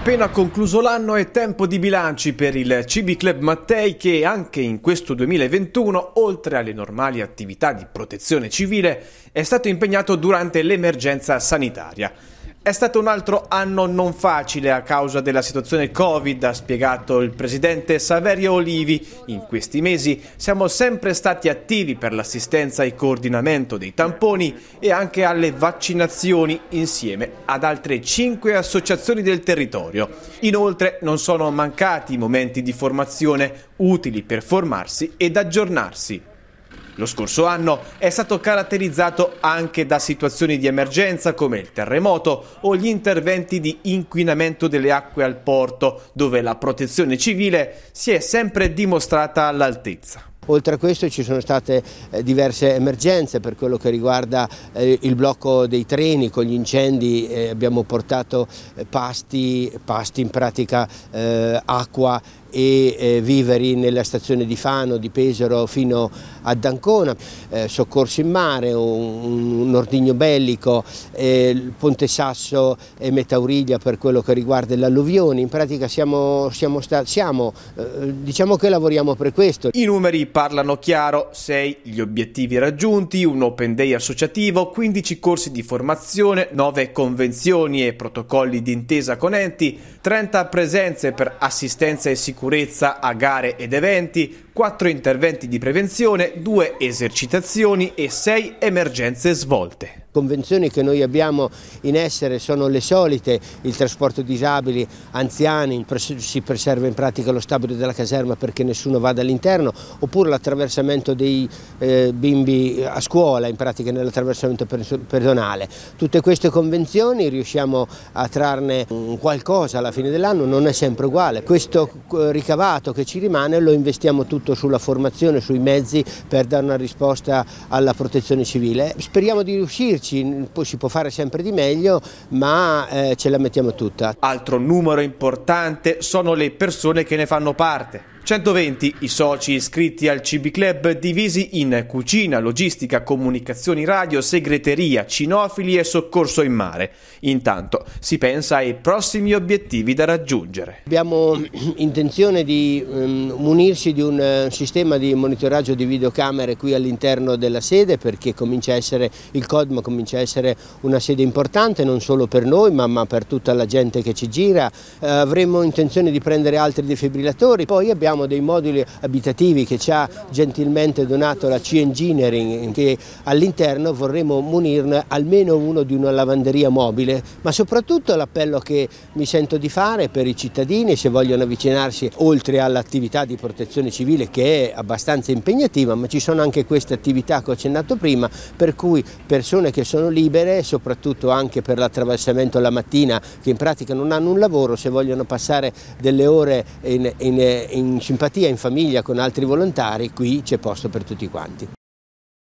appena concluso l'anno è tempo di bilanci per il CB Club Mattei che anche in questo 2021, oltre alle normali attività di protezione civile, è stato impegnato durante l'emergenza sanitaria. È stato un altro anno non facile a causa della situazione Covid, ha spiegato il presidente Saverio Olivi. In questi mesi siamo sempre stati attivi per l'assistenza e coordinamento dei tamponi e anche alle vaccinazioni insieme ad altre cinque associazioni del territorio. Inoltre non sono mancati momenti di formazione utili per formarsi ed aggiornarsi. Lo scorso anno è stato caratterizzato anche da situazioni di emergenza come il terremoto o gli interventi di inquinamento delle acque al porto, dove la protezione civile si è sempre dimostrata all'altezza. Oltre a questo ci sono state eh, diverse emergenze per quello che riguarda eh, il blocco dei treni con gli incendi, eh, abbiamo portato pasti, pasti in pratica acqua e viveri nella stazione di Fano, di Pesaro fino ad Ancona, soccorso in mare, un, ordigno bellico, Ponte Sasso e Metauriglia per quello che riguarda le alluvioni, in pratica siamo, siamo, siamo diciamo che lavoriamo per questo. I numeri parlano chiaro, 6 gli obiettivi raggiunti, un open day associativo, 15 corsi di formazione, 9 convenzioni e protocolli d'intesa con enti, 30 presenze per assistenza e sicurezza a gare ed eventi, 4 interventi di prevenzione, 2 esercitazioni e 6 emergenze svolte convenzioni che noi abbiamo in essere sono le solite, il trasporto disabili, anziani, si preserva in pratica lo stabile della caserma perché nessuno vada all'interno, oppure l'attraversamento dei eh, bimbi a scuola, in pratica nell'attraversamento pedonale. Tutte queste convenzioni riusciamo a trarne qualcosa alla fine dell'anno, non è sempre uguale. Questo eh, ricavato che ci rimane lo investiamo tutto sulla formazione, sui mezzi per dare una risposta alla protezione civile. Speriamo di riuscire crederci, si può fare sempre di meglio, ma eh, ce la mettiamo tutta. Altro numero importante sono le persone che ne fanno parte. 120 i soci iscritti al CB Club divisi in cucina, logistica, comunicazioni radio, segreteria, cinofili e soccorso in mare. Intanto si pensa ai prossimi obiettivi da raggiungere. Abbiamo intenzione di ehm, munirci di un eh, sistema di monitoraggio di videocamere qui all'interno della sede perché comincia a essere, il CODMA comincia a essere una sede importante non solo per noi ma, ma per tutta la gente che ci gira. Eh, avremo intenzione di prendere altri defibrillatori, poi abbiamo abbiamo dei moduli abitativi che ci ha gentilmente donato la C Engineering che all'interno vorremmo munirne almeno uno di una lavanderia mobile, ma soprattutto l'appello che mi sento di fare per i cittadini se vogliono avvicinarsi oltre all'attività di protezione civile che è abbastanza impegnativa, ma ci sono anche queste attività che ho accennato prima, per cui persone che sono libere, soprattutto anche per l'attraversamento la mattina, che in pratica non hanno un lavoro, se vogliono passare delle ore in, in, in simpatia in famiglia con altri volontari, qui c'è posto per tutti quanti.